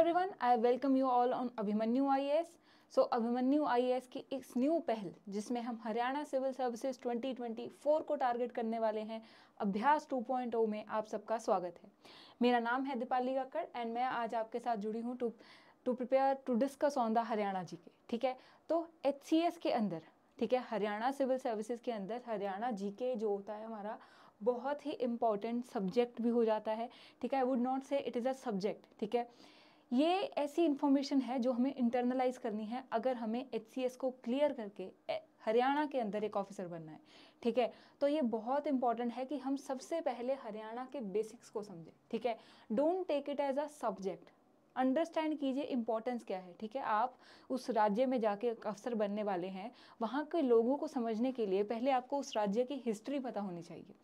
Everyone I welcome you all on Abhimanyu IAS so Abhimanyu IAS की एक new पहल जिसमें हम हरियाणा सिविल सर्विसेज 2024 को टारगेट करने वाले हैं अभ्यास 2.0 में आप सबका स्वागत है मेरा नाम है दीपाली कक्कड़ एंड मैं आज आपके साथ जुड़ी हूँ to to prepare to discuss on the Haryana G K ठीक है तो एच के अंदर ठीक है हरियाणा सिविल सर्विसेज के अंदर हरियाणा जी के जो होता है हमारा बहुत ही इम्पॉर्टेंट सब्जेक्ट भी हो जाता है ठीक है I would not say it is a subject ठीक है ये ऐसी इन्फॉर्मेशन है जो हमें इंटरनलाइज करनी है अगर हमें एच को क्लियर करके हरियाणा के अंदर एक ऑफिसर बनना है ठीक है तो ये बहुत इंपॉर्टेंट है कि हम सबसे पहले हरियाणा के बेसिक्स को समझें ठीक है don't take it as a subject understand कीजिए इंपॉर्टेंस क्या है ठीक है आप उस राज्य में जाके अफसर बनने वाले हैं वहाँ के लोगों को समझने के लिए पहले आपको उस राज्य की हिस्ट्री पता होनी चाहिए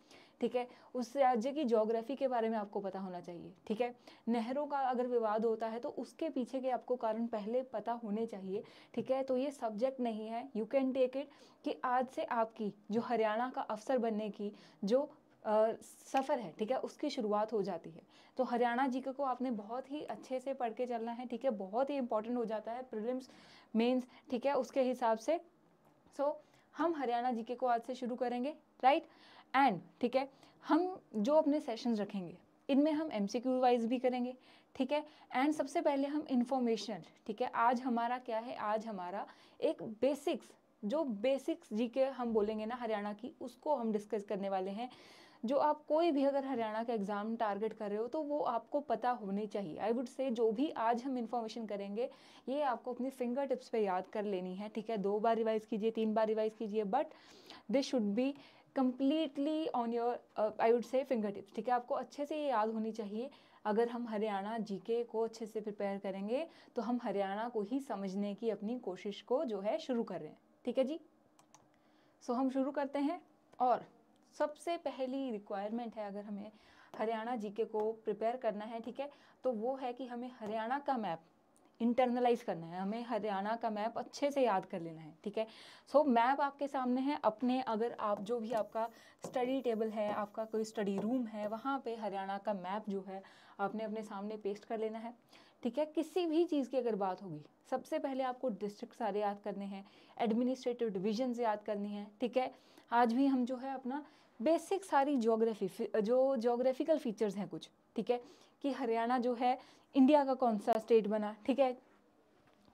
ठीक है उस राज्य की ज्योग्राफी के बारे में आपको पता होना चाहिए ठीक है नहरों का अगर विवाद होता है तो उसके पीछे के आपको कारण पहले पता होने चाहिए ठीक है तो ये सब्जेक्ट नहीं है यू कैन टेक इट कि आज से आपकी जो हरियाणा का अफसर बनने की जो सफ़र है ठीक है उसकी शुरुआत हो जाती है तो हरियाणा जी को आपने बहुत ही अच्छे से पढ़ के चलना है ठीक है बहुत ही इंपॉर्टेंट हो जाता है प्रिलिम्स मेंस ठीक है उसके हिसाब से सो so, हम हरियाणा जी को आज से शुरू करेंगे राइट right? एंड ठीक है हम जो अपने सेशंस रखेंगे इनमें हम एम सी क्यू वाइज भी करेंगे ठीक है एंड सबसे पहले हम इंफॉर्मेशनल ठीक है आज हमारा क्या है आज हमारा एक बेसिक्स जो बेसिक्स जी के हम बोलेंगे ना हरियाणा की उसको हम डिस्कस करने वाले हैं जो आप कोई भी अगर हरियाणा का एग्ज़ाम टारगेट कर रहे हो तो वो आपको पता होने चाहिए आई वुड से जो भी आज हम इन्फॉर्मेशन करेंगे ये आपको अपनी फिंगर टिप्स पे याद कर लेनी है ठीक है दो बार रिवाइज़ कीजिए तीन बार रिवाइज़ कीजिए but this should be completely on your I would say fingertips ठीक है आपको अच्छे से ये याद होनी चाहिए अगर हम हरियाणा जीके को अच्छे से प्रिपेयर करेंगे तो हम हरियाणा को ही समझने की अपनी कोशिश को जो है शुरू कर रहे हैं ठीक है जी सो so, हम शुरू करते हैं और सबसे पहली रिक्वायरमेंट है अगर हमें हरियाणा जीके को प्रिपेयर करना है ठीक है तो वो है कि हमें हरियाणा का मैप इंटरनलाइज करना है हमें हरियाणा का मैप अच्छे से याद कर लेना है ठीक है सो so, मैप आपके सामने है अपने अगर आप जो भी आपका स्टडी टेबल है आपका कोई स्टडी रूम है वहाँ पे हरियाणा का मैप जो है आपने अपने सामने पेस्ट कर लेना है ठीक है किसी भी चीज़ की अगर बात होगी सबसे पहले आपको डिस्ट्रिक्ट सारे याद करने हैं एडमिनिस्ट्रेटिव डिविजन याद करनी है ठीक है आज भी हम जो है अपना बेसिक सारी जोग्राफी जो जोग्राफिकल फीचर्स हैं कुछ ठीक है कि हरियाणा जो है इंडिया का कौन सा स्टेट बना ठीक है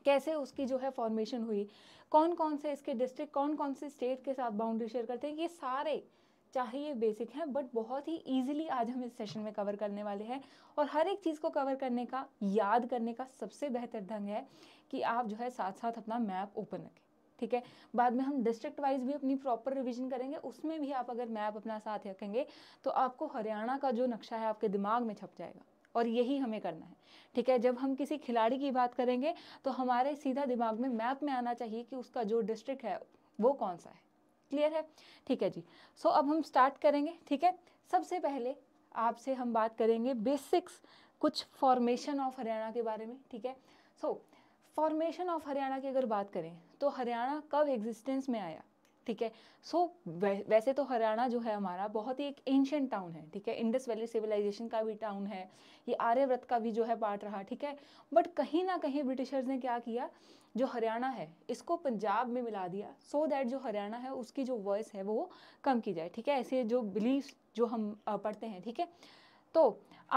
कैसे उसकी जो है फॉर्मेशन हुई कौन कौन से इसके डिस्ट्रिक्ट कौन कौन से स्टेट के साथ बाउंड्री शेयर करते हैं ये सारे चाहे ये बेसिक हैं बट बहुत ही ईजिली आज हम इस सेशन में कवर करने वाले हैं और हर एक चीज़ को कवर करने का याद करने का सबसे बेहतर ढंग है कि आप जो है साथ साथ अपना मैप ओपन रखें ठीक है बाद में हम डिस्ट्रिक्ट वाइज भी अपनी प्रॉपर रिविजन करेंगे उसमें भी आप अगर मैप अपना साथ रखेंगे तो आपको हरियाणा का जो नक्शा है आपके दिमाग में छप जाएगा और यही हमें करना है ठीक है जब हम किसी खिलाड़ी की बात करेंगे तो हमारे सीधा दिमाग में मैप में आना चाहिए कि उसका जो डिस्ट्रिक्ट है वो कौन सा है क्लियर है ठीक है जी सो so, अब हम स्टार्ट करेंगे ठीक है सबसे पहले आपसे हम बात करेंगे बेसिक्स कुछ फॉर्मेशन ऑफ हरियाणा के बारे में ठीक है सो फॉर्मेशन ऑफ हरियाणा की अगर बात करें तो हरियाणा कब एग्जिस्टेंस में आया ठीक है सो वै, वैसे तो हरियाणा जो है हमारा बहुत ही एक एंशियंट टाउन है ठीक है इंडस वैली सिविलाइजेशन का भी टाउन है ये आर्यव्रत का भी जो है पार्ट रहा ठीक है बट कहीं ना कहीं ब्रिटिशर्स ने क्या किया जो हरियाणा है इसको पंजाब में मिला दिया सो so दैट जो हरियाणा है उसकी जो वॉइस है वो कम की जाए ठीक है ऐसे जो बिलीफ जो हम पढ़ते हैं ठीक है तो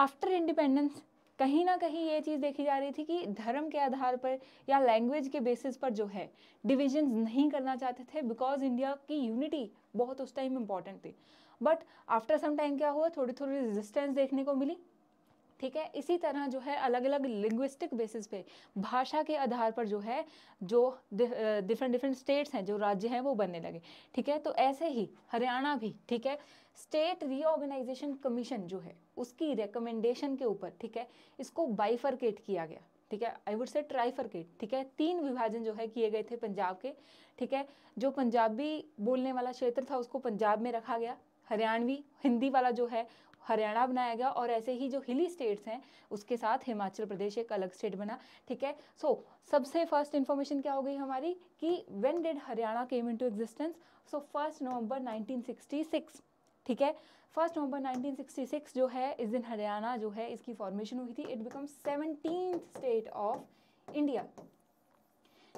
आफ्टर इंडिपेंडेंस कहीं ना कहीं ये चीज़ देखी जा रही थी कि धर्म के आधार पर या लैंग्वेज के बेसिस पर जो है डिविजन्स नहीं करना चाहते थे बिकॉज इंडिया की यूनिटी बहुत उस टाइम इम्पॉर्टेंट थी बट आफ्टर सम टाइम क्या हुआ थोड़ी थोड़ी रेजिस्टेंस देखने को मिली ठीक है इसी तरह जो है अलग अलग लिंग्विस्टिक बेसिस पे भाषा के आधार पर जो है जो डिफरेंट डिफरेंट स्टेट्स हैं जो राज्य हैं वो बनने लगे ठीक है तो ऐसे ही हरियाणा भी ठीक है स्टेट रीऑर्गेनाइजेशन कमीशन जो है उसकी रिकमेंडेशन के ऊपर ठीक है इसको बाइफरकेट किया गया ठीक है आई वुड से ट्राइफरकेट ठीक है तीन विभाजन जो है किए गए थे पंजाब के ठीक है जो पंजाबी बोलने वाला क्षेत्र था उसको पंजाब में रखा गया हरियाणवी हिंदी वाला जो है हरियाणा बनाया गया और ऐसे ही जो हिली स्टेट्स हैं उसके साथ हिमाचल प्रदेश एक अलग स्टेट बना ठीक है सो so, सबसे फर्स्ट इन्फॉर्मेशन क्या हो गई हमारी कि when did Haryana came into existence so first November 1966 ठीक है फर्स्ट नवंबर 1966 जो है इस दिन हरियाणा जो है इसकी फॉर्मेशन हुई थी it become seventeen state of India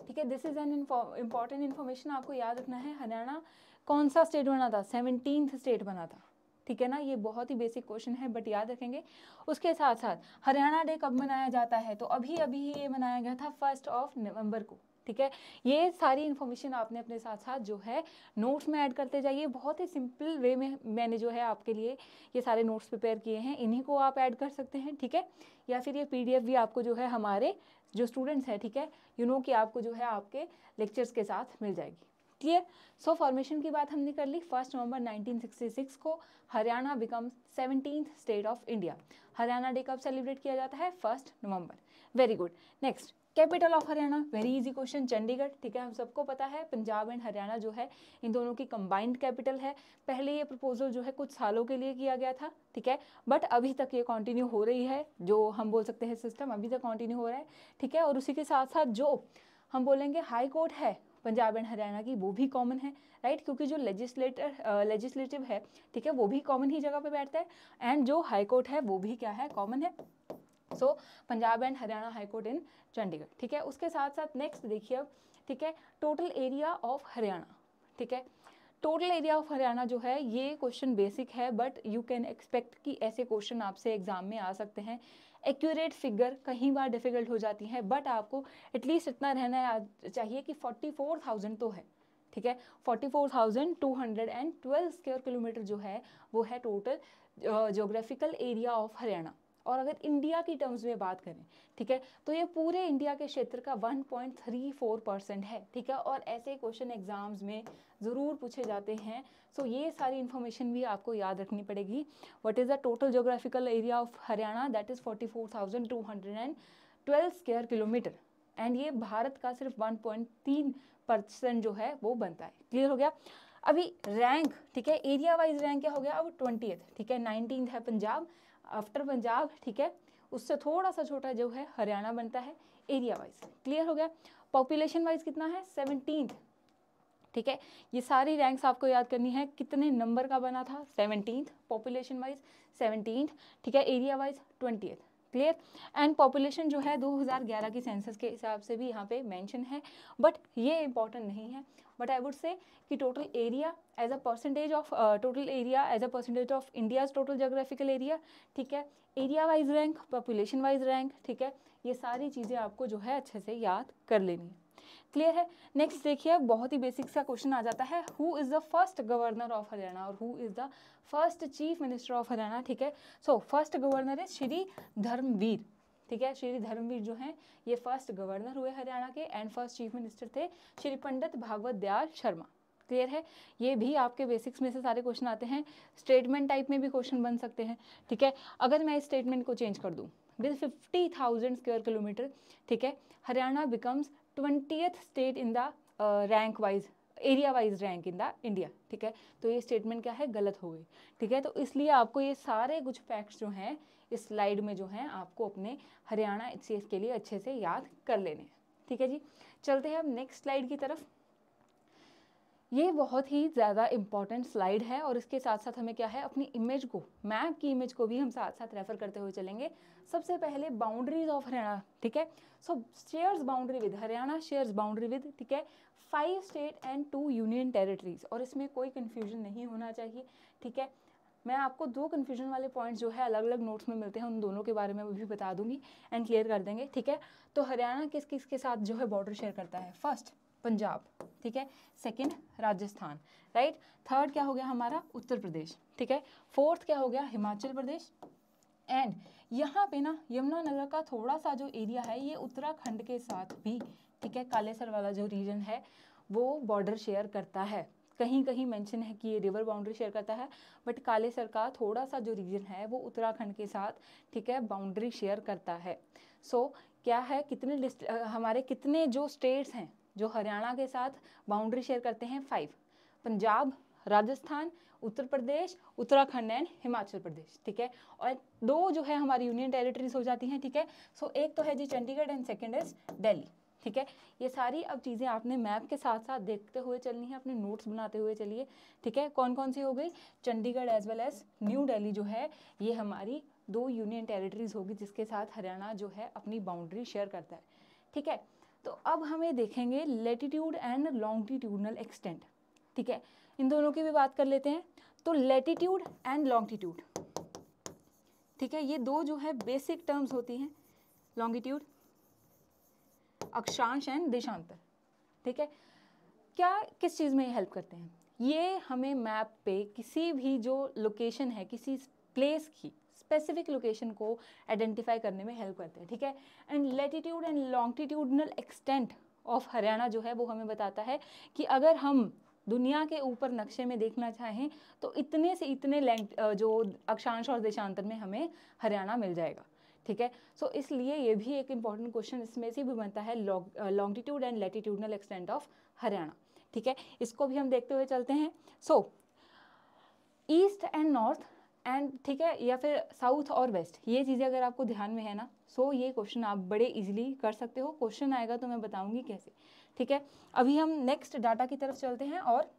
ठीक है this is an important information आपको याद रखना है हरियाणा कौन सा स्टेट बना था सेवनटीन स्टेट बना था ठीक है ना ये बहुत ही बेसिक क्वेश्चन है बट याद रखेंगे उसके साथ साथ हरियाणा डे कब मनाया जाता है तो अभी अभी ये मनाया गया था फर्स्ट ऑफ नवंबर को ठीक है ये सारी इन्फॉर्मेशन आपने अपने साथ साथ जो है नोट्स में ऐड करते जाइए बहुत ही सिंपल वे में मैंने जो है आपके लिए ये सारे नोट्स प्रिपेयर किए हैं इन्हीं को आप ऐड कर सकते हैं ठीक है या फिर ये पीडीएफ भी आपको जो है हमारे जो स्टूडेंट्स हैं ठीक है यू नो कि आपको जो है आपके लेक्चर्स के साथ मिल जाएगी क्लियर सो फॉर्मेशन की बात हमने कर ली फर्स्ट नवंबर 1966 को Haryana become seventeen state of India Haryana day कब सेलिब्रेट किया जाता है first November very good next capital of Haryana very easy question Chandigarh ठीक है हम सबको पता है पंजाब एंड हरियाणा जो है इन दोनों की कंबाइंड कैपिटल है पहले ये प्रपोजल जो है कुछ सालों के लिए किया गया था ठीक है बट अभी तक ये कंटिन्यू हो रही है जो हम बोल सकते हैं सिस्टम अभी तक कंटिन्यू हो रहा है ठीक है और उसी के साथ साथ जो हम बोलेंगे हाई कोर्ट है पंजाब एंड हरियाणा की वो भी कॉमन है राइट क्योंकि जो लेजिस्लेटर लेजिस्लेटिव है ठीक है वो भी कॉमन ही जगह पे बैठता है एंड जो हाई कोर्ट है वो भी क्या है कॉमन है so Punjab and Haryana high court in Chandigarh ठीक है उसके साथ साथ नेक्स्ट देखिए अब ठीक है टोटल एरिया ऑफ हरियाणा ठीक है टोटल एरिया ऑफ हरियाणा जो है ये क्वेश्चन बेसिक है बट यू कैन एक्सपेक्ट कि ऐसे क्वेश्चन आपसे एग्जाम में आ सकते हैं एक्यूरेट फिगर कहीं बार डिफिकल्ट हो जाती है बट आपको एटलीस्ट इतना रहना चाहिए कि फोर्टी फोर थाउजेंड तो है ठीक है forty four thousand two hundred and twelve square kilometre जो है वो है total geographical area of Haryana और अगर इंडिया की टर्म्स में बात करें ठीक है तो ये पूरे इंडिया के क्षेत्र का 1.34 परसेंट है ठीक है और ऐसे क्वेश्चन एग्जाम्स में ज़रूर पूछे जाते हैं सो ये सारी इन्फॉर्मेशन भी आपको याद रखनी पड़ेगी what is the total geographical area of Haryana that is forty four thousand two hundred and twelve square kilometre and ये भारत का सिर्फ 1.3 परसेंट जो है वो बनता है क्लियर हो गया अभी रैंक ठीक है एरिया वाइज रैंक क्या हो गया अब ट्वेंटी ठीक है नाइनटीन है पंजाब आफ्टर पंजाब ठीक है उससे थोड़ा सा छोटा जो है हरियाणा बनता है एरिया वाइज क्लियर हो गया पॉपुलेशन वाइज कितना है सेवनटीन ठीक है ये सारी रैंक्स आपको याद करनी है कितने नंबर का बना था सेवनटीन पॉपुलेशन वाइज सेवनटीन ठीक है area wise twenty clear and population जो है 2011 की सेंसस के हिसाब से भी यहाँ पे मेंशन है बट ये इंपॉर्टेंट नहीं है बट आई वुड से कि total area as a percentage of total area as a percentage of India's total geographical area ठीक है area wise rank population wise rank ठीक है ये सारी चीज़ें आपको जो है अच्छे से याद कर लेनी है क्लियर है नेक्स्ट देखिए बहुत ही बेसिक सा क्वेश्चन आ जाता है who is the first governor of Haryana और who is the first chief minister of Haryana ठीक है सो फर्स्ट गवर्नर है श्री धर्मवीर ठीक है श्री धर्मवीर जो हैं ये फर्स्ट गवर्नर हुए हरियाणा के एंड फर्स्ट चीफ मिनिस्टर थे श्री पंडित भागवत दयाल शर्मा क्लियर है ये भी आपके बेसिक्स में से सारे क्वेश्चन आते हैं स्टेटमेंट टाइप में भी क्वेश्चन बन सकते हैं ठीक है अगर मैं इस स्टेटमेंट को चेंज कर दूँ with fifty thousand square kilometre ठीक है Haryana becomes twentieth state in the rank wise area wise rank in the India ठीक है तो ये स्टेटमेंट क्या है गलत हो गई ठीक है तो इसलिए आपको ये सारे कुछ फैक्ट्स जो हैं इस स्लाइड में जो हैं आपको अपने हरियाणा एच के लिए अच्छे से याद कर लेने ठीक है जी चलते हैं अब नेक्स्ट स्लाइड की तरफ ये बहुत ही ज़्यादा इम्पॉर्टेंट स्लाइड है और इसके साथ साथ हमें क्या है अपनी इमेज को मैप की इमेज को भी हम साथ साथ रेफर करते हुए चलेंगे सबसे पहले बाउंड्रीज ऑफ हरियाणा ठीक है so shares boundary with Haryana shares boundary with ठीक है five state and two union territories और इसमें कोई कन्फ्यूजन नहीं होना चाहिए ठीक है मैं आपको दो कन्फ्यूजन वाले पॉइंट्स जो है अलग अलग नोट्स में मिलते हैं उन दोनों के बारे में भी बता दूंगी एंड क्लियर कर देंगे ठीक है तो हरियाणा किस किस के साथ जो है बॉर्डर शेयर करता है फर्स्ट पंजाब ठीक है सेकंड राजस्थान राइट थर्ड क्या हो गया हमारा उत्तर प्रदेश ठीक है फोर्थ क्या हो गया हिमाचल प्रदेश एंड यहाँ पे ना यमुनानगर का थोड़ा सा जो एरिया है ये उत्तराखंड के साथ भी ठीक है कालेसर वाला जो रीजन है वो बॉर्डर शेयर करता है कहीं कहीं मेंशन है कि ये रिवर बाउंड्री शेयर करता है बट कालेसर का थोड़ा सा जो रीजन है वो उत्तराखंड के साथ ठीक है बाउंड्री शेयर करता है सो so, क्या है कितने हमारे कितने जो स्टेट्स हैं जो हरियाणा के साथ बाउंड्री शेयर करते हैं फाइव पंजाब राजस्थान उत्तर प्रदेश उत्तराखंड एंड हिमाचल प्रदेश ठीक है और दो जो है हमारी यूनियन टेरिटरीज हो जाती हैं ठीक है सो so, एक तो है जी Chandigarh and second is Delhi ठीक है ये सारी अब चीज़ें आपने मैप के साथ साथ देखते हुए चलनी है अपने नोट्स बनाते हुए चलिए ठीक है कौन कौन सी हो गई Chandigarh as well as New Delhi जो है ये हमारी दो यूनियन टेरिटरीज होगी जिसके साथ हरियाणा जो है अपनी बाउंड्री शेयर करता है ठीक है तो अब हमें देखेंगे लेटीट्यूड एंड लॉन्गटीट्यूडनल एक्सटेंट ठीक है इन दोनों की भी बात कर लेते हैं तो लेटीट्यूड एंड लॉन्गटीट्यूड ठीक है ये दो जो है बेसिक टर्म्स होती हैं लॉन्गिट्यूड अक्षांश एंड देशांतर ठीक है क्या किस चीज़ में ये हेल्प करते हैं ये हमें मैप पे किसी भी जो लोकेशन है किसी प्लेस की स्पेसिफिक लोकेशन को आइडेंटिफाई करने में हेल्प करते हैं ठीक है and latitude and longitudinal extent of Haryana जो है वो हमें बताता है कि अगर हम दुनिया के ऊपर नक्शे में देखना चाहें तो इतने से इतने लेंथ जो अक्षांश और देशांतर में हमें हरियाणा मिल जाएगा ठीक है सो so, इसलिए ये भी एक इंपॉर्टेंट क्वेश्चन इसमें से भी बनता है longitude and latitudinal extent of Haryana ठीक है इसको भी हम देखते हुए चलते हैं so east and north and ठीक है या फिर साउथ और वेस्ट ये चीज़ें अगर आपको ध्यान में है ना सो ये क्वेश्चन आप बड़े इजीली कर सकते हो क्वेश्चन आएगा तो मैं बताऊंगी कैसे ठीक है अभी हम नेक्स्ट डाटा की तरफ चलते हैं और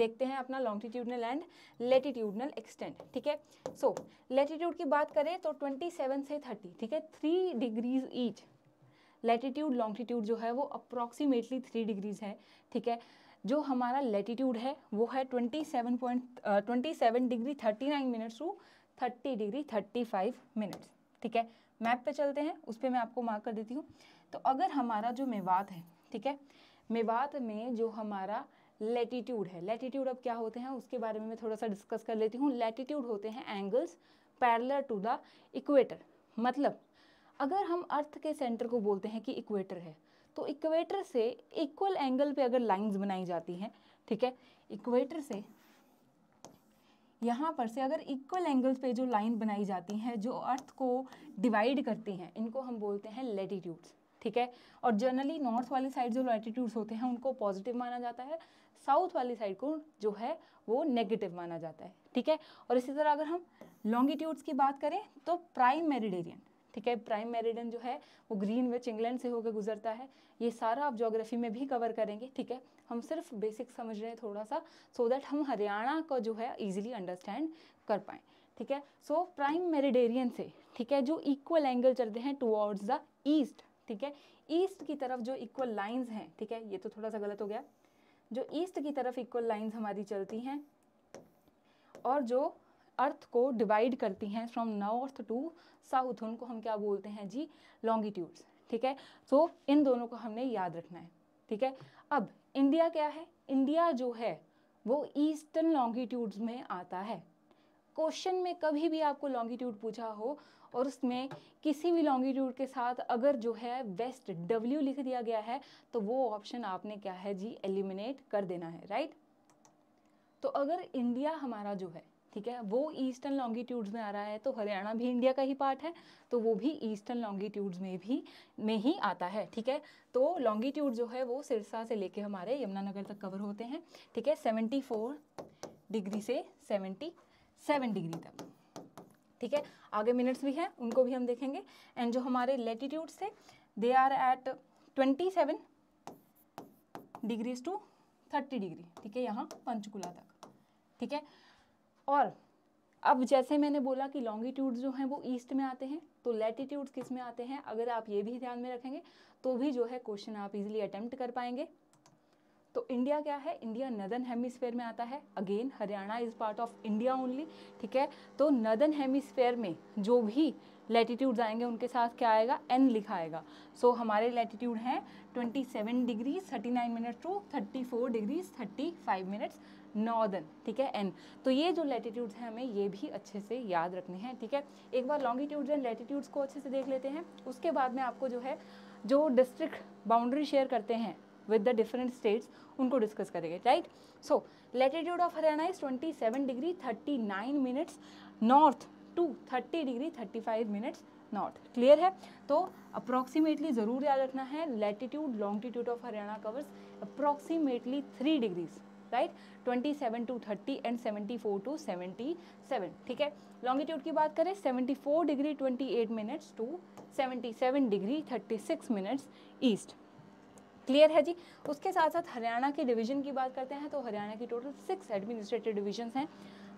देखते हैं अपना लॉन्गिट्यूडनल एंड लेटीट्यूडनल एक्सटेंट ठीक है सो लेटीट्यूड की बात करें तो ट्वेंटी से थर्टी ठीक है three degrees each latitude longitude जो है वो अप्रॉक्सीमेटली थ्री डिग्रीज है ठीक है जो हमारा लेटीट्यूड है वो है twenty seven point twenty seven degree thirty nine minutes to thirty degree thirty five minutes ठीक है मैप पे चलते हैं उस पर मैं आपको मार्क कर देती हूँ तो अगर हमारा जो मेवात है ठीक है मेवात में जो हमारा लेटीट्यूड है लेटीट्यूड अब क्या होते हैं उसके बारे में मैं थोड़ा सा डिस्कस कर लेती हूँ लेटीट्यूड होते हैं angles parallel to the equator मतलब अगर हम अर्थ के सेंटर को बोलते हैं कि इक्वेटर है तो इक्वेटर से इक्वल एंगल पे अगर लाइंस बनाई जाती हैं ठीक है इक्वेटर से यहाँ पर से अगर इक्वल एंगल्स पे जो लाइन बनाई जाती हैं जो अर्थ को डिवाइड करती हैं इनको हम बोलते हैं लेटीट्यूड्स ठीक है और जनरली नॉर्थ वाली साइड जो लेटीट्यूड्स होते हैं उनको पॉजिटिव माना जाता है साउथ वाली साइड को जो है वो नेगेटिव माना जाता है ठीक है और इसी तरह अगर हम लॉन्गिट्यूड्स की बात करें तो प्राइम मेरिडेरियन ठीक है प्राइम मेरिडन जो है वो ग्रीन विच इंग्लैंड से होकर गुजरता है ये सारा आप जोग्राफी में भी कवर करेंगे ठीक है हम सिर्फ बेसिक समझ रहे हैं थोड़ा सा सो दैट हम हरियाणा को जो है ईजिली अंडरस्टैंड कर पाएँ ठीक है सो प्राइम मेरिडेरियन से ठीक है जो इक्वल एंगल चलते हैं टूवर्ड्स द ईस्ट ठीक है ईस्ट की तरफ जो इक्वल लाइंस हैं ठीक है ये तो थोड़ा सा गलत हो गया जो ईस्ट की तरफ इक्वल लाइंस हमारी चलती हैं और जो अर्थ को डिवाइड करती हैं फ्रॉम नॉर्थ टू साउथ उनको हम क्या बोलते हैं जी लॉन्गिट्यूड्स ठीक है सो so, इन दोनों को हमने याद रखना है ठीक है अब इंडिया क्या है इंडिया जो है वो ईस्टर्न लॉन्गिट्यूड्स में आता है क्वेश्चन में कभी भी आपको लॉन्गिट्यूड पूछा हो और उसमें किसी भी लॉन्गिट्यूड के साथ अगर जो है वेस्ट डब्ल्यू लिख दिया गया है तो वो ऑप्शन आपने क्या है जी एलिमिनेट कर देना है राइट तो अगर इंडिया हमारा जो है ठीक है वो ईस्टर्न लॉन्गिट्यूड्स में आ रहा है तो हरियाणा भी इंडिया का ही पार्ट है तो वो भी ईस्टर्न लॉन्गिट्यूड्स में भी में ही आता है ठीक है तो लॉन्गिट्यूड जो है वो सिरसा से लेके हमारे यमुनानगर तक कवर होते हैं ठीक है सेवेंटी डिग्री से सेवेंटी डिग्री तक ठीक है आगे मिनट्स भी हैं उनको भी हम देखेंगे एंड जो हमारे लेटीट्यूड्स थे they are at twenty seven degrees to thirty degree ठीक है यहाँ पंचकुला तक ठीक है और अब जैसे मैंने बोला कि लॉन्गिट्यूड जो हैं वो ईस्ट में आते हैं तो लेटिट्यूड किस में आते हैं अगर आप ये भी ध्यान में रखेंगे तो भी जो है क्वेश्चन आप इजीली अटेम्प्ट कर पाएंगे तो इंडिया क्या है इंडिया नदन हेमिस्फेयर में आता है again Haryana is part of India only ठीक है तो नदन हेमिस्फेयर में जो भी लैटिट्यूड्स आएंगे उनके साथ क्या आएगा एन लिखा आएगा सो so, हमारे लैटिट्यूड हैं 27 degrees 39 minutes to 34 degrees 35 minutes northern ठीक है एन तो ये जो लेटीट्यूड्स हैं हमें ये भी अच्छे से याद रखने हैं ठीक है एक बार लॉन्गिट्यूड्स एंड लेटीट्यूड्स को अच्छे से देख लेते हैं उसके बाद में आपको जो है जो डिस्ट्रिक्ट बाउंड्री शेयर करते हैं विद द डिफरेंट स्टेट्स उनको डिस्कस करेंगे right so latitude of Haryana is seven degree nine minutes north to thirty degree five minutes north clear है तो अप्रॉक्सीमेटली ज़रूर याद रखना है latitude longitude of Haryana covers approximately three degrees right 27 to 30 and 74 to 77 ठीक है लॉन्गिट्यूड की बात करें 74 degree 28 minutes to 77 degree 36 minutes east clear है जी उसके साथ साथ हरियाणा के डिवीजन की बात करते हैं तो हरियाणा की टोटल सिक्स एडमिनिस्ट्रेटिव डिवीजन हैं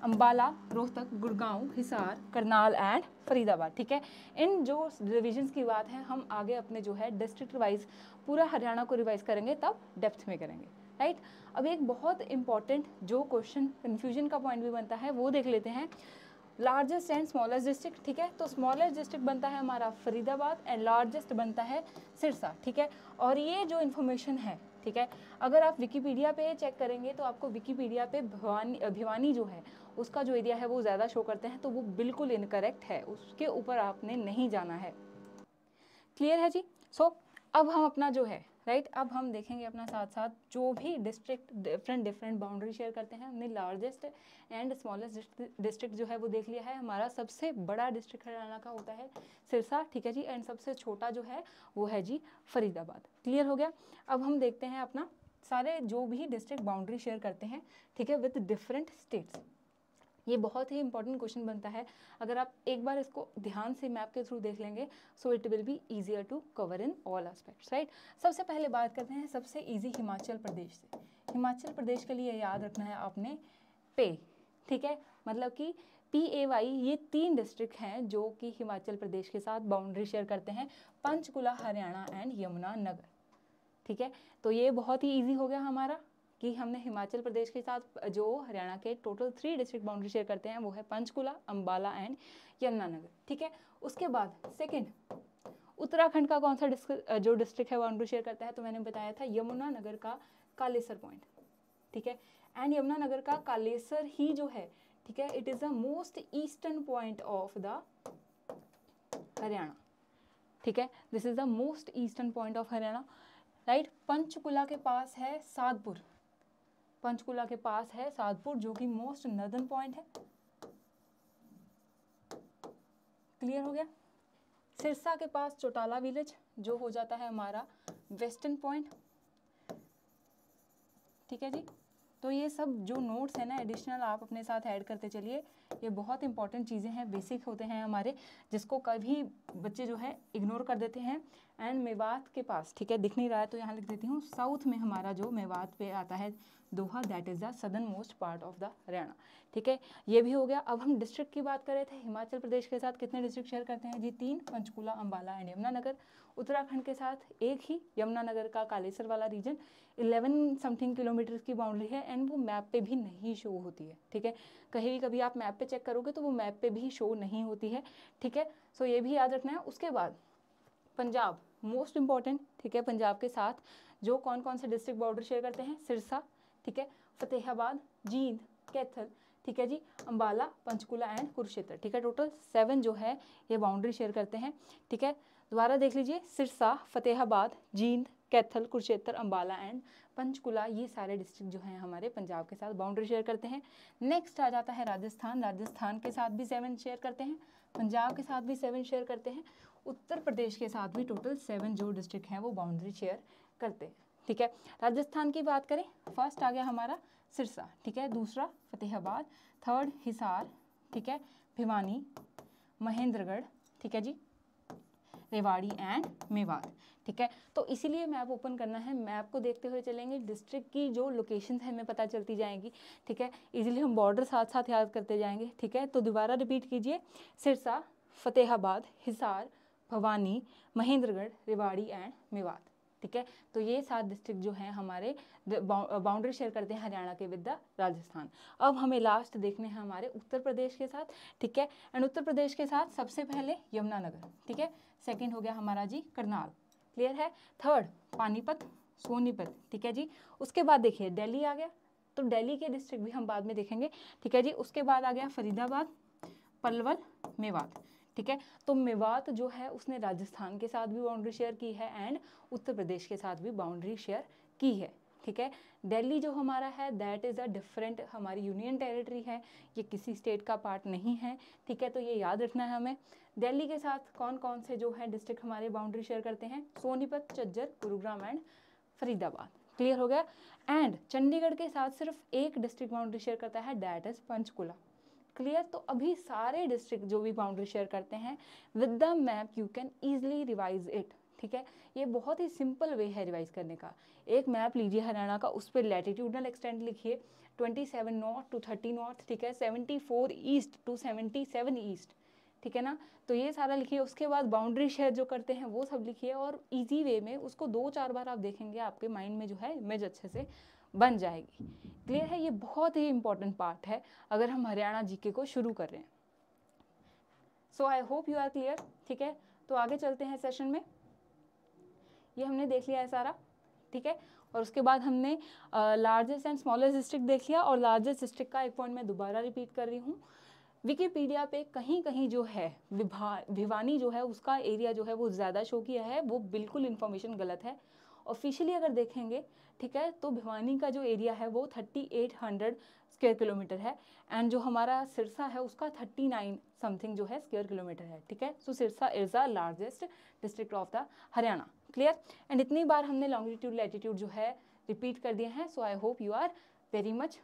अम्बाला रोहतक गुड़गांव हिसार करनाल एंड फरीदाबाद ठीक है इन जो डिविजन्स की बात है हम आगे अपने जो है डिस्ट्रिक्ट वाइज पूरा हरियाणा को रिवाइज करेंगे तब डेप्थ में करेंगे राइट अब एक बहुत इंपॉर्टेंट जो क्वेश्चन कन्फ्यूजन का पॉइंट भी बनता है वो देख लेते हैं लार्जेस्ट एंड स्मॉलेस्ट डिस्ट्रिक्ट ठीक है तो स्मॉलेस्ट डिस्ट्रिक्ट बनता है हमारा फरीदाबाद एंड लार्जेस्ट बनता है सिरसा ठीक है और ये जो इन्फॉर्मेशन है ठीक है अगर आप विकीपीडिया पे चेक करेंगे तो आपको विकीपीडिया पे भिवानी भिवानी जो है उसका जो एरिया है वो ज़्यादा शो करते हैं तो वो बिल्कुल इनकरेक्ट है उसके ऊपर आपने नहीं जाना है क्लियर है जी सो so, अब हम अपना जो है राइट right? अब हम देखेंगे अपना साथ साथ जो भी district different different boundary share करते हैं हमने लार्जेस्ट एंड स्मॉलेस्ट डिस्ट्रिक्ट जो है वो देख लिया है हमारा सबसे बड़ा डिस्ट्रिक्ट हरियाणा का होता है सिरसा ठीक है जी एंड सबसे छोटा जो है वो है जी फरीदाबाद क्लियर हो गया अब हम देखते हैं अपना सारे जो भी डिस्ट्रिक्ट बाउंड्री शेयर करते हैं ठीक है विथ डिफरेंट स्टेट्स ये बहुत ही इंपॉर्टेंट क्वेश्चन बनता है अगर आप एक बार इसको ध्यान से मैप के थ्रू देख लेंगे so it will be easier to cover in all aspects right सबसे पहले बात करते हैं सबसे ईजी हिमाचल प्रदेश से हिमाचल प्रदेश के लिए याद रखना है आपने पे ठीक है मतलब कि पी ए वाई ये तीन डिस्ट्रिक्ट हैं जो कि हिमाचल प्रदेश के साथ बाउंड्री शेयर करते हैं पंचकुला हरियाणा एंड यमुना नगर ठीक है तो ये बहुत ही ईजी हो गया हमारा कि हमने हिमाचल प्रदेश के साथ जो हरियाणा के total three district boundary share करते हैं वो है पंचकुला अम्बाला एंड यमुनानगर ठीक है उसके बाद सेकेंड उत्तराखंड का कौन सा जो डिस्ट्रिक्ट है बाउंड्री शेयर करता है तो मैंने बताया था यमुनानगर का कालेसर पॉइंट ठीक है एंड यमुनानगर का कालेसर ही जो है ठीक है it is the most eastern point of the Haryana ठीक है this is the most eastern point of Haryana right Panchkula के पास है सागपुर पंचकुला के पास है साधपुर जो कि मोस्ट नदन पॉइंट है क्लियर हो गया सिरसा के पास चौटाला विलेज जो हो जाता है हमारा वेस्टर्न पॉइंट ठीक है जी तो ये सब जो नोट्स हैं ना एडिशनल आप अपने साथ ऐड करते चलिए ये बहुत इंपॉर्टेंट चीज़ें हैं बेसिक होते हैं हमारे जिसको कभी बच्चे जो है इग्नोर कर देते हैं एंड मेवात के पास ठीक है दिख नहीं रहा है तो यहाँ लिख देती हूँ साउथ में हमारा जो मेवात पे आता है Doha that is the southern most part of the Haryana ठीक है ये भी हो गया अब हम डिस्ट्रिक्ट की बात कर रहे थे हिमाचल प्रदेश के साथ कितने डिस्ट्रिक्ट शेयर करते हैं जी तीन पंचकूला अम्बाला एंड यमुनानगर उत्तराखंड के साथ एक ही यमुनानगर का कालेसर वाला रीजन 11 समथिंग किलोमीटर की बाउंड्री है एंड वो मैप पे भी नहीं शो होती है ठीक है कहीं भी कभी आप मैप पे चेक करोगे तो वो मैप पे भी शो नहीं होती है ठीक है सो ये भी याद रखना है उसके बाद पंजाब मोस्ट इम्पॉर्टेंट ठीक है पंजाब के साथ जो कौन कौन से डिस्ट्रिक्ट बॉर्डर शेयर करते हैं सिरसा ठीक है फतेहाबाद जींद कैथल ठीक है जी अम्बाला पंचकुला एंड कुरुक्षेत्र ठीक है टोटल सेवन जो है ये बाउंड्री शेयर करते हैं ठीक है दोबारा देख लीजिए सिरसा फतेहाबाद जींद कैथल कुरुक्षेत्र अम्बाला एंड पंचकुला ये सारे डिस्ट्रिक्ट जो हैं हमारे पंजाब के साथ बाउंड्री शेयर करते हैं नेक्स्ट आ जाता है राजस्थान राजस्थान के साथ भी सेवन शेयर करते हैं पंजाब के साथ भी सेवन शेयर करते हैं उत्तर प्रदेश के साथ भी टोटल सेवन जो डिस्ट्रिक्ट हैं वो बाउंड्री शेयर करते हैं ठीक है राजस्थान की बात करें फर्स्ट आ गया हमारा सिरसा ठीक है दूसरा फतेहाबाद थर्ड हिसार ठीक है भिवानी महेंद्रगढ़ ठीक है जी रेवाड़ी एंड मेवात ठीक है तो इसीलिए मैप ओपन करना है मैप को देखते हुए चलेंगे डिस्ट्रिक्ट की जो लोकेशन है हमें पता चलती जाएंगी ठीक है इजीली हम बॉर्डर साथ साथ याद करते जाएंगे ठीक है तो दोबारा रिपीट कीजिए सिरसा फतेहाबाद हिसार भवानी महेंद्रगढ़ रेवाड़ी एंड मेवात ठीक है तो ये सात डिस्ट्रिक्ट जो है हमारे बाउंड्री शेयर uh, करते हैं हरियाणा के विद द राजस्थान अब हमें लास्ट देखने हैं हमारे उत्तर प्रदेश के साथ ठीक है एंड उत्तर प्रदेश के साथ सबसे पहले यमुनानगर ठीक है सेकेंड हो गया हमारा जी करनाल क्लियर है थर्ड पानीपत सोनीपत ठीक है जी उसके बाद देखिए दिल्ली आ गया तो दिल्ली के डिस्ट्रिक्ट भी हम बाद में देखेंगे ठीक है जी उसके बाद आ गया फरीदाबाद पलवल मेवात ठीक है तो मेवात जो है उसने राजस्थान के साथ भी बाउंड्री शेयर की है एंड उत्तर प्रदेश के साथ भी बाउंड्री शेयर की है ठीक है दिल्ली जो हमारा है दैट इज़ अ डिफरेंट हमारी यूनियन टेरिटरी है ये किसी स्टेट का पार्ट नहीं है ठीक है तो ये याद रखना है हमें दिल्ली के साथ कौन कौन से जो है डिस्ट्रिक्ट हमारे बाउंड्री शेयर करते हैं सोनीपत चज्जर गुरुग्राम एंड फरीदाबाद क्लियर हो गया एंड चंडीगढ़ के साथ सिर्फ एक डिस्ट्रिक्ट बाउंड्री शेयर करता है दैट इज़ पंचकुला क्लियर तो अभी सारे डिस्ट्रिक्ट जो भी बाउंड्री शेयर करते हैं with the map you can easily revise it ठीक है ये बहुत ही सिंपल वे है रिवाइज करने का एक मैप लीजिए हरियाणा का उस पर लैटिट्यूडनल एक्सटेंड लिखिए 27 नॉर्थ टू 30 नॉर्थ ठीक है 74 ईस्ट टू 77 ईस्ट ठीक है ना तो ये सारा लिखिए उसके बाद बाउंड्री शेयर जो करते हैं वो सब लिखिए और इजी वे में उसको दो चार बार आप देखेंगे आपके माइंड में जो है इमेज अच्छे से बन जाएगी क्लियर है ये बहुत ही इंपॉर्टेंट पार्ट है अगर हम हरियाणा जीके को शुरू कर रहे हैं so I hope you are clear ठीक है तो आगे चलते हैं सेशन में ये हमने देख लिया है सारा ठीक है और उसके बाद हमने लार्जेस्ट एंड स्मॉलेस्ट डिस्ट्रिक्ट देख लिया और लार्जेस्ट डिस्ट्रिक्ट का एक पॉइंट मैं दोबारा रिपीट कर रही हूँ विकीपीडिया पे कहीं कहीं जो है विभा भिवानी जो है उसका एरिया जो है वो ज़्यादा शो किया है वो बिल्कुल इन्फॉर्मेशन गलत है ऑफिशियली अगर देखेंगे ठीक है तो भिवानी का जो एरिया है वो 3800 स्क्वायर किलोमीटर है एंड जो हमारा सिरसा है उसका 39 समथिंग जो है स्क्वायर किलोमीटर है ठीक है so so, Sirsa is the largest district of the Haryana clear and इतनी बार हमने लॉन्गिट्यूड लैटिट्यूड जो है रिपीट कर दिए हैं so I hope you are very much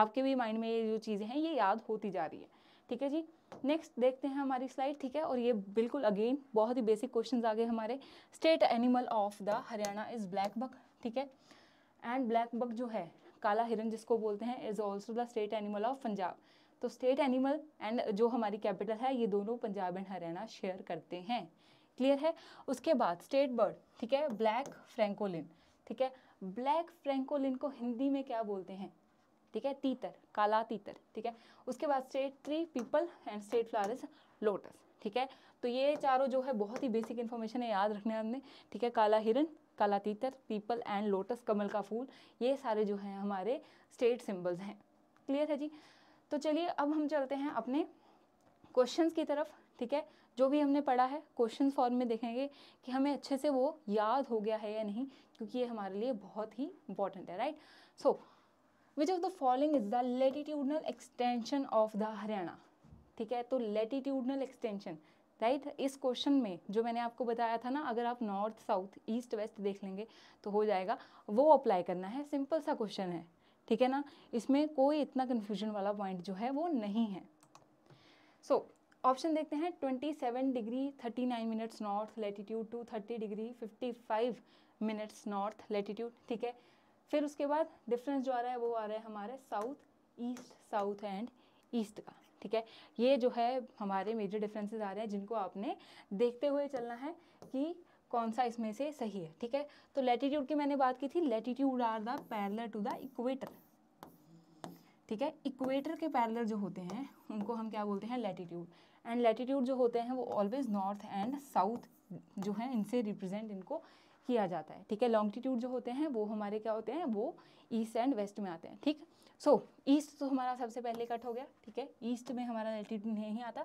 आपके भी माइंड में ये जो चीज़ें हैं ये याद होती जा रही है ठीक है जी नेक्स्ट देखते हैं हमारी स्लाइड ठीक है और ये बिल्कुल अगेन बहुत ही बेसिक क्वेश्चन आ गए हमारे state animal of the Haryana is black buck ठीक है एंड ब्लैक बक जो है काला हिरन जिसको बोलते हैं is also the state animal of Punjab तो स्टेट एनिमल एंड जो हमारी कैपिटल है ये दोनों पंजाब एंड हरियाणा शेयर करते हैं क्लियर है उसके बाद स्टेट बर्ड ठीक है ब्लैक फ्रेंकोलिन ठीक है ब्लैक फ्रेंकोलिन को हिंदी में क्या बोलते हैं ठीक है तीतर काला तीतर ठीक है उसके बाद state tree peepal and state flower is lotus ठीक है तो ये चारों जो है बहुत ही बेसिक इन्फॉर्मेशन है याद रखने हमने ठीक है काला हिरन काला तीतर पीपल एंड लोटस कमल का फूल ये सारे जो हैं हमारे स्टेट सिम्बल्स हैं क्लियर है जी तो चलिए अब हम चलते हैं अपने क्वेश्चन की तरफ ठीक है जो भी हमने पढ़ा है क्वेश्चन फॉर्म में देखेंगे कि हमें अच्छे से वो याद हो गया है या नहीं क्योंकि ये हमारे लिए बहुत ही इंपॉर्टेंट है right so so, which of the following is the latitudinal extension of the Haryana ठीक है तो लेटिट्यूडनल एक्सटेंशन राइट इस क्वेश्चन में जो मैंने आपको बताया था ना अगर आप नॉर्थ साउथ ईस्ट वेस्ट देख लेंगे तो हो जाएगा वो अप्लाई करना है सिंपल सा क्वेश्चन है ठीक है ना इसमें कोई इतना कन्फ्यूजन वाला पॉइंट जो है वो नहीं है सो so, ऑप्शन देखते हैं 27 degree 39 minutes north latitude to 30 degree 55 minutes north latitude ठीक है फिर उसके बाद डिफरेंस जो आ रहा है वो आ रहा है हमारे south east south and east का ठीक है ये जो है हमारे मेजर डिफरेंसेस आ रहे हैं जिनको आपने देखते हुए चलना है कि कौन सा इसमें से सही है ठीक है तो लेटीट्यूड की मैंने बात की थी latitude are the parallel to the equator ठीक है इक्वेटर के पैरलर जो होते हैं उनको हम क्या बोलते हैं लेटीट्यूड एंड लेटीट्यूड जो होते हैं वो ऑलवेज नॉर्थ एंड साउथ जो है इनसे रिप्रेजेंट इनको किया जाता है ठीक है लॉन्गिट्यूड जो होते हैं वो हमारे क्या होते हैं वो ईस्ट एंड वेस्ट में आते हैं ठीक सो ईस्ट तो हमारा सबसे पहले कट हो गया ठीक है ईस्ट में हमारा एल्टीट्यूड नहीं आता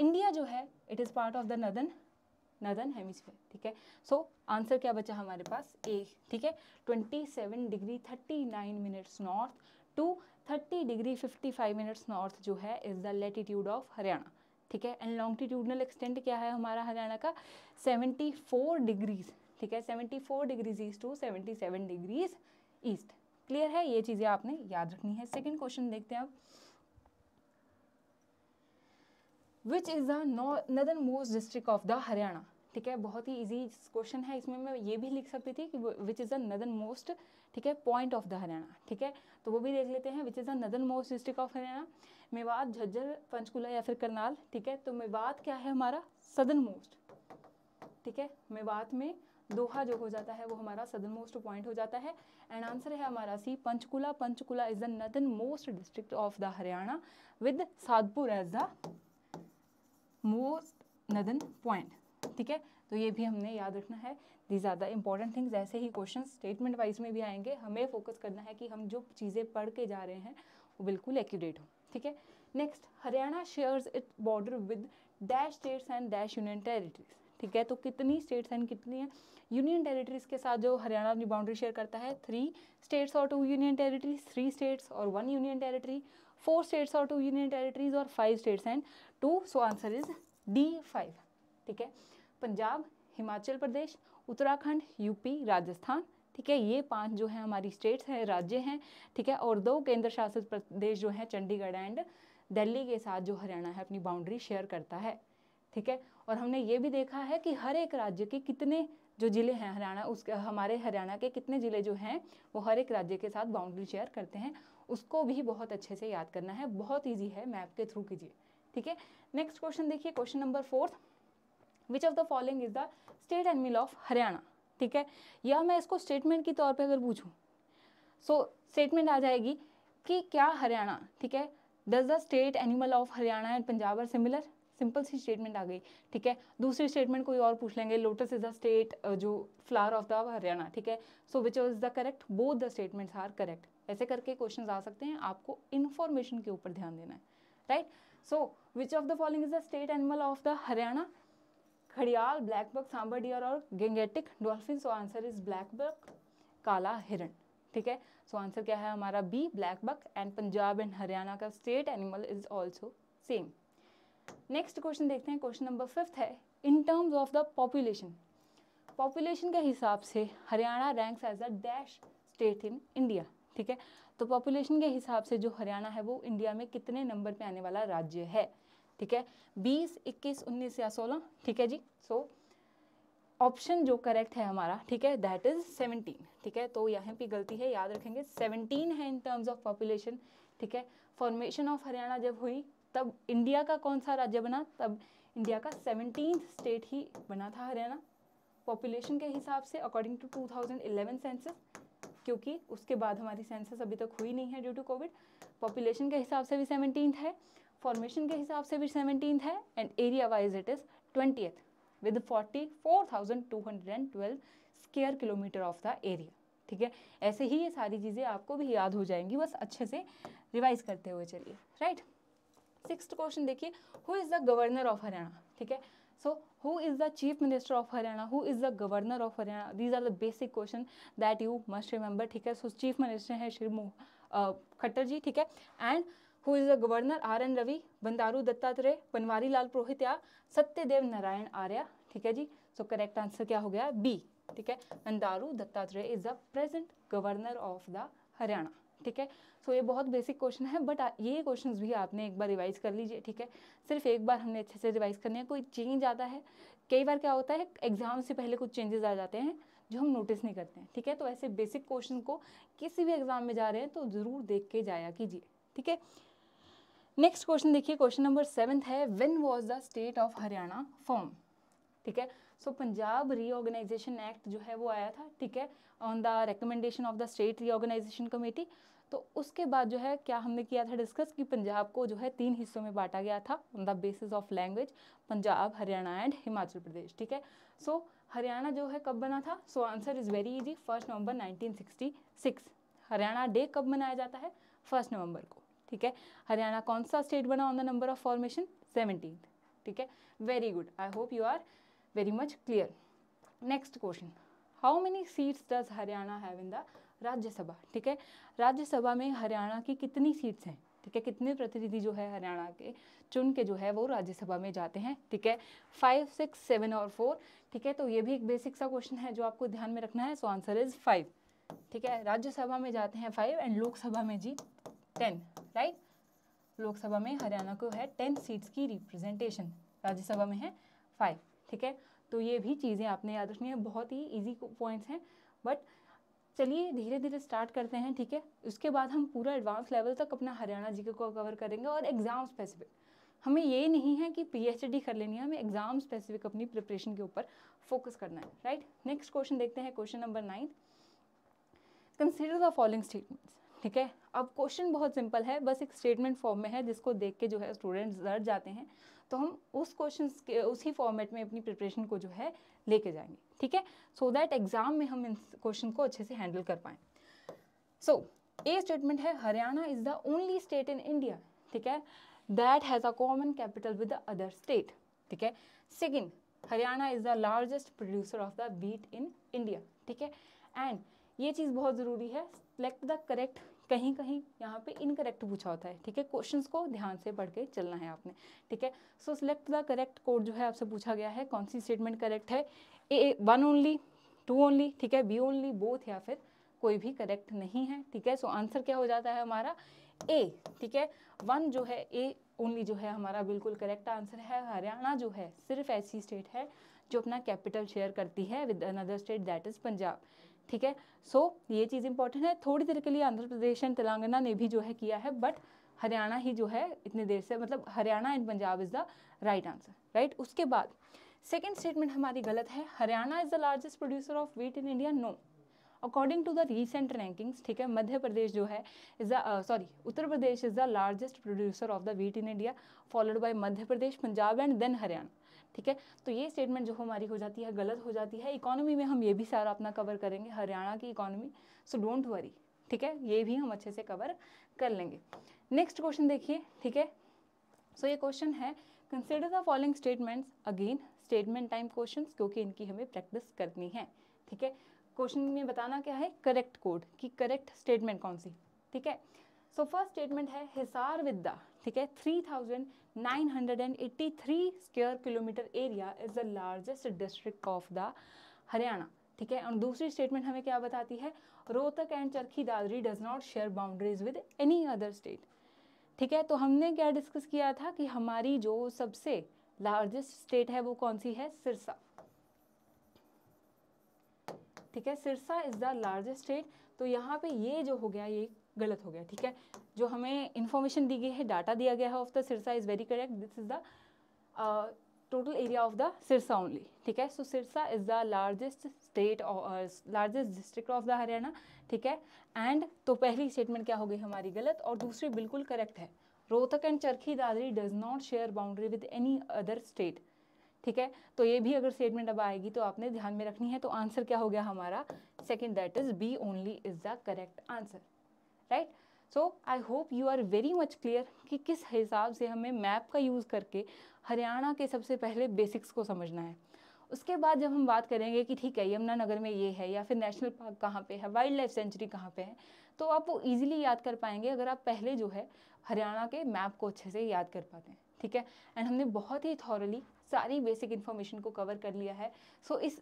इंडिया जो है it is part of the northern northern hemisphere ठीक है सो आंसर क्या बचा हमारे पास ए ठीक है 27 degree 39 minutes north to 30 degree 55 minutes north जो है is the latitude of Haryana ठीक है एंड लॉन्गिट्यूडनल एक्सटेंट क्या है हमारा हरियाणा का 74 डिग्रीज ठीक है seventy four degrees east to seventy seven degrees east clear है ये चीज़ें आपने याद रखनी है सेकेंड क्वेश्चन देखते हैं अब which is the northernmost district of the Haryana ठीक है बहुत ही इजी क्वेश्चन है इसमें मैं ये भी लिख सकती थी कि which is the northernmost ठीक है पॉइंट ऑफ द हरियाणा ठीक है तो वो भी देख लेते हैं which is the northernmost district of Haryana Mewat Jhajjar Panchkula या फिर करनाल ठीक है तो मेवात क्या है हमारा सदर्न मोस्ट ठीक है मेवात में दोहा जो हो जाता है वो हमारा सदर मोस्ट पॉइंट हो जाता है एंड आंसर है हमारा C Panchkula Panchkula is the northernmost district of the Haryana with Sadhpur as the most northern point ठीक है तो ये भी हमने याद रखना है दी ज़्यादा इंपॉर्टेंट थिंग्स ऐसे ही क्वेश्चन स्टेटमेंट वाइज में भी आएंगे हमें फोकस करना है कि हम जो चीज़ें पढ़ के जा रहे हैं वो बिल्कुल एक्यूरेट हो ठीक है next Haryana shares it border with dash states and dash union territories ठीक है तो कितनी स्टेट्स हैं कितनी है यूनियन टेरिटरीज़ के साथ जो हरियाणा अपनी बाउंड्री शेयर करता है थ्री स्टेट्स और two union territories three states और one union territory four states और टू यूनियन टेरिटरीज और five states and two so answer is D five ठीक है पंजाब हिमाचल प्रदेश उत्तराखंड यूपी राजस्थान ठीक है ये पांच जो है हमारी स्टेट्स हैं राज्य हैं ठीक है और दो केंद्र शासित प्रदेश जो है चंडीगढ़ एंड दिल्ली के साथ जो हरियाणा है अपनी बाउंड्री शेयर करता है ठीक है और हमने ये भी देखा है कि हर एक राज्य के कितने जो ज़िले हैं हरियाणा उस हमारे हरियाणा के कितने ज़िले जो हैं वो हर एक राज्य के साथ बाउंड्री शेयर करते हैं उसको भी बहुत अच्छे से याद करना है बहुत ईजी है मैप के थ्रू कीजिए ठीक है नेक्स्ट क्वेश्चन देखिए question number fourth which of the following is the state animal of Haryana ठीक है या मैं इसको स्टेटमेंट के तौर पर अगर पूछूँ सो स्टेटमेंट आ जाएगी कि क्या हरियाणा ठीक है does the state animal of Haryana and Punjab are similar simple C statement आ गई ठीक है दूसरी स्टेटमेंट कोई और पूछ लेंगे लोटस इज द स्टेट जो फ्लावर ऑफ द हरियाणा ठीक है so which is the correct both the statements are correct ऐसे करके क्वेश्चन आ सकते हैं आपको इन्फॉर्मेशन के ऊपर ध्यान देना है right so which of the following is the state animal of the Haryana घड़ियाल ब्लैक बक सांबर डियर और Gangetic dolphin so answer is black buck काला हिरण ठीक है सो आंसर क्या है हमारा B black buck and Punjab and Haryana का state animal is also same next question देखते हैं क्वेश्चन नंबर फिफ्थ है in terms of the population population के हिसाब से Haryana ranks as a dash state in India ठीक है तो पॉपुलेशन के हिसाब से जो हरियाणा है वो इंडिया में कितने नंबर पे आने वाला राज्य है ठीक है बीस इक्कीस उन्नीस या सोलह ठीक है जी सो so, ऑप्शन जो करेक्ट है हमारा ठीक है दैट इज़ सेवनटीन ठीक है तो यहाँ पे गलती है याद रखेंगे सेवनटीन है इन टर्म्स ऑफ पॉपुलेशन ठीक है फॉर्मेशन ऑफ हरियाणा जब हुई तब इंडिया का कौन सा राज्य बना तब इंडिया का सेवनटीन स्टेट ही बना था हरियाणा पॉपुलेशन के हिसाब से अकॉर्डिंग टू 2011 सेंसस क्योंकि उसके बाद हमारी सेंसस अभी तक हुई नहीं है ड्यू टू कोविड पॉपुलेशन के हिसाब से भी सेवनटीन है फॉर्मेशन के हिसाब से भी सेवनटीन है and area wise it is twenty with forty four thousand two hundred and twelve square kilometer of the area ठीक है ऐसे ही ये सारी चीज़ें आपको भी याद हो जाएंगी बस अच्छे से रिवाइज करते हुए चलिए राइट सिक्स क्वेश्चन देखिए who is the governor of Haryana ठीक है so who is the chief minister of Haryana who is the governor of Haryana these are the basic question that you must remember ठीक है सो चीफ मिनिस्टर है श्री मोह खट्टर जी ठीक है and who is the governor R N Ravi Bandaru Dattatreya Banwari Lal Purohit या सत्यदेव नारायण आर्या ठीक है जी सो करेक्ट आंसर क्या हो गया बी ठीक है Bandaru Dattatreya is the present governor of the Haryana ठीक है सो ये बहुत बेसिक क्वेश्चन है बट ये क्वेश्चंस भी आपने एक बार रिवाइज कर लीजिए ठीक है सिर्फ एक बार हमने अच्छे से रिवाइज करने हैं कोई चेंज आता है कई बार क्या होता है एग्जाम से पहले कुछ चेंजेस आ जाते हैं जो हम नोटिस नहीं करते हैं ठीक है तो ऐसे बेसिक क्वेश्चन को किसी भी एग्जाम में जा रहे हैं तो ज़रूर देख के जाया कीजिए ठीक है नेक्स्ट क्वेश्चन देखिए क्वेश्चन नंबर सेवन्थ है when was the state of Haryana form ठीक है सो पंजाब रीऑर्गेनाइजेशन एक्ट जो है वो आया था ठीक है on the recommendation of the state reorganisation committee तो उसके बाद जो है क्या हमने किया था डिस्कस कि पंजाब को जो है तीन हिस्सों में बांटा गया था on the basis of language Punjab Haryana and Himachal Pradesh ठीक है सो so, हरियाणा जो है कब बना था so answer is very easy first November 1966 Haryana day कब मनाया जाता है फर्स्ट नवंबर को ठीक है हरियाणा कौन सा स्टेट बना on the number of formation seventeen ठीक है very good I hope you are very much clear. Next question. How many seats does Haryana have in the Rajya Sabha ठीक है राज्यसभा में हरियाणा की कितनी सीट्स हैं ठीक है कितने प्रतिनिधि जो है हरियाणा के चुन के जो है वो राज्यसभा में जाते हैं ठीक है फाइव सिक्स सेवन और फोर ठीक है तो ये भी एक बेसिक सा क्वेश्चन है जो आपको ध्यान में रखना है सो आंसर इज फाइव ठीक है राज्यसभा में जाते हैं फाइव एंड लोकसभा में जी टेन राइट लोकसभा में हरियाणा को है टेन सीट्स की रिप्रेजेंटेशन राज्यसभा में है फाइव ठीक है तो ये भी चीज़ें आपने याद रखनी है बहुत ही ईजी पॉइंट्स हैं बट चलिए धीरे धीरे स्टार्ट करते हैं ठीक है उसके बाद हम पूरा एडवांस लेवल तक अपना हरियाणा जी को कवर करेंगे और एग्ज़ाम स्पेसिफिक हमें ये नहीं है कि पीएचडी कर लेनी है हमें एग्ज़ाम स्पेसिफिक अपनी प्रिपरेशन के ऊपर फोकस करना है राइट नेक्स्ट क्वेश्चन देखते हैं question number nine consider the following statements ठीक है अब क्वेश्चन बहुत सिंपल है बस एक स्टेटमेंट फॉर्म में है जिसको देख के जो है स्टूडेंट्स डर जाते हैं तो हम उस क्वेश्चन के उसी फॉर्मेट में अपनी प्रिपरेशन को जो है लेके जाएंगे ठीक है सो दैट एग्जाम में हम इन क्वेश्चन को अच्छे से हैंडल कर पाएँ सो ए स्टेटमेंट है Haryana is the only state in India ठीक है that has a common capital with the other state ठीक है second Haryana is the largest producer of the wheat in India ठीक है एंड ये चीज़ बहुत ज़रूरी है सेलेक्ट द करेक्ट कहीं कहीं यहाँ पे इनकरेक्ट पूछा होता है ठीक है क्वेश्चंस को ध्यान से पढ़ के चलना है आपने ठीक है so select the correct code जो है आपसे पूछा गया है कौन सी स्टेटमेंट करेक्ट है A one only two only ठीक है बी ओनली बोथ या फिर कोई भी करेक्ट नहीं है ठीक है सो आंसर क्या हो जाता है हमारा ए ठीक है वन जो है ए ओनली जो है हमारा बिल्कुल करेक्ट आंसर है हरियाणा जो है सिर्फ ऐसी स्टेट है जो अपना कैपिटल शेयर करती है with another state that is Punjab ठीक है सो ये चीज़ इंपॉर्टेंट है थोड़ी देर के लिए आंध्र प्रदेश एंड तेलंगाना ने भी जो है किया है बट हरियाणा ही जो है इतनी देर से मतलब Haryana and Punjab is the right answer right उसके बाद सेकेंड स्टेटमेंट हमारी गलत है Haryana is the largest producer of wheat in India no according to the recent rankings ठीक है मध्य प्रदेश जो है is the sorry Uttar Pradesh is the largest producer of the wheat in India followed by Madhya Pradesh Punjab and then Haryana ठीक है तो ये स्टेटमेंट जो हमारी हो जाती है गलत हो जाती है इकोनॉमी में हम ये भी सारा अपना कवर करेंगे हरियाणा की इकोनॉमी सो डोंट वरी ठीक है ये भी हम अच्छे से कवर कर लेंगे नेक्स्ट क्वेश्चन देखिए ठीक है सो ये क्वेश्चन है consider the following statements again statement time question क्योंकि इनकी हमें प्रैक्टिस करनी है ठीक है क्वेश्चन में बताना क्या है करेक्ट कोड कि करेक्ट स्टेटमेंट कौन सी ठीक है सो फर्स्ट स्टेटमेंट है हिसार विद्या ठीक है three thousand 983 square kilometer area is the largest district of the Haryana ठीक है और दूसरी स्टेटमेंट हमें क्या बताती है Rohtak and Charkhi Dadri does not share boundaries with any other state ठीक है तो हमने क्या डिस्कस किया था कि हमारी जो सबसे लार्जेस्ट स्टेट है वो कौन सी है सिरसा ठीक है Sirsa is the largest state तो यहाँ पे ये जो हो गया ये गलत हो गया ठीक है जो हमें इन्फॉर्मेशन दी गई है डाटा दिया गया है of the Sirsa is very correct this is the total area of the Sirsa only ठीक है so Sirsa is the largest state largest district of the Haryana ठीक है एंड तो पहली स्टेटमेंट क्या हो गई हमारी गलत और दूसरी बिल्कुल करेक्ट है Rohtak and Charkhi Dadri does not share boundary with any other state ठीक है तो ये भी अगर स्टेटमेंट अब आएगी तो आपने ध्यान में रखनी है तो आंसर क्या हो गया हमारा second that is B only is the correct answer right so I hope you are very much clear कि किस हिसाब से हमें मैप का यूज़ करके हरियाणा के सबसे पहले बेसिक्स को समझना है उसके बाद जब हम बात करेंगे कि ठीक है यमुनानगर में ये है या फिर नेशनल पार्क कहाँ पे है वाइल्ड लाइफ सेंचुरी कहाँ पे है तो आप वो ईजिली याद कर पाएंगे अगर आप पहले जो है हरियाणा के मैप को अच्छे से याद कर पाते हैं ठीक है एंड हमने बहुत ही थॉरली सारी बेसिक इन्फॉर्मेशन को कवर कर लिया है सो so, इस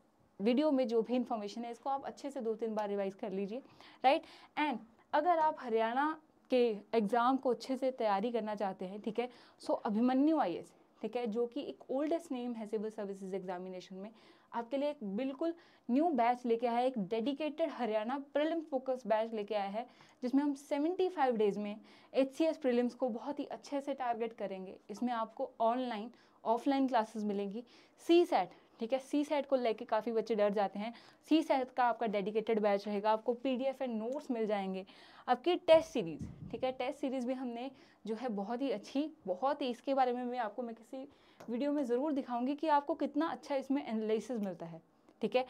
वीडियो में जो भी इन्फॉर्मेशन है इसको आप अच्छे से दो तीन बार रिवाइज कर लीजिए राइट एंड अगर आप हरियाणा के एग्ज़ाम को अच्छे से तैयारी करना चाहते हैं ठीक है सो अभिमन्यु आई ठीक है जो कि एक ओल्डेस्ट नेम है सिविल सर्विसेज एग्जामिनेशन में आपके लिए एक बिल्कुल न्यू बैच लेके आया है एक dedicated Haryana prelim focus batch लेके आया है जिसमें हम 75 डेज़ में एच सी प्रिलिम्स को बहुत ही अच्छे से टारगेट करेंगे इसमें आपको ऑनलाइन ऑफलाइन क्लासेस मिलेंगी सी सेट ठीक है सी सेट को लेके काफ़ी बच्चे डर जाते हैं सी सेट का आपका डेडिकेटेड बैच रहेगा आपको पीडीएफ एंड नोट्स मिल जाएंगे आपकी टेस्ट सीरीज़ ठीक है टेस्ट सीरीज़ भी हमने जो है बहुत ही अच्छी बहुत ही इसके बारे में मैं आपको मैं किसी वीडियो में ज़रूर दिखाऊंगी कि आपको कितना अच्छा इसमें एनालिसिस मिलता है ठीक है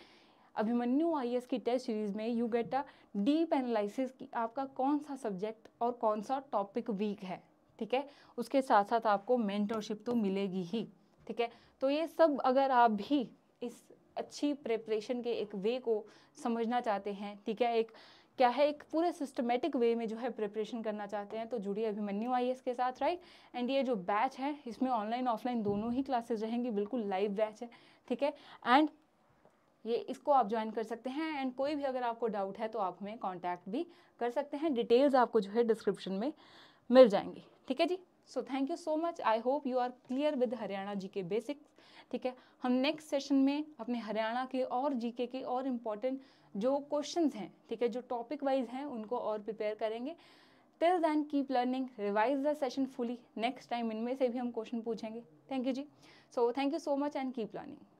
अभिमन्यु आई की टेस्ट सीरीज़ में you get a deep analysis कि आपका कौन सा सब्जेक्ट और कौन सा टॉपिक वीक है ठीक है उसके साथ साथ आपको मेंटरशिप तो मिलेगी ही ठीक है तो ये सब अगर आप भी इस अच्छी प्रिपरेशन के एक वे को समझना चाहते हैं ठीक है एक क्या है एक पूरे सिस्टमेटिक वे में जो है प्रिपरेशन करना चाहते हैं तो जुड़िए अभिमन्यू आई के साथ राइट एंड ये जो बैच है इसमें ऑनलाइन ऑफलाइन दोनों ही क्लासेस रहेंगी बिल्कुल लाइव बैच है ठीक है एंड ये इसको आप ज्वाइन कर सकते हैं एंड कोई भी अगर आपको डाउट है तो आप हमें कॉन्टैक्ट भी कर सकते हैं डिटेल्स आपको जो है डिस्क्रिप्शन में मिल जाएंगी ठीक है जी so thank you so much I hope you are clear with Haryana G K basics ठीक है हम नेक्स्ट सेशन में अपने हरियाणा के और जीके के और इम्पॉर्टेंट जो क्वेश्चंस हैं ठीक है जो टॉपिक वाइज हैं उनको और प्रिपेयर करेंगे till then keep learning revise the session fully next time इनमें से भी हम क्वेश्चन पूछेंगे थैंक यू जी so thank you so much and keep learning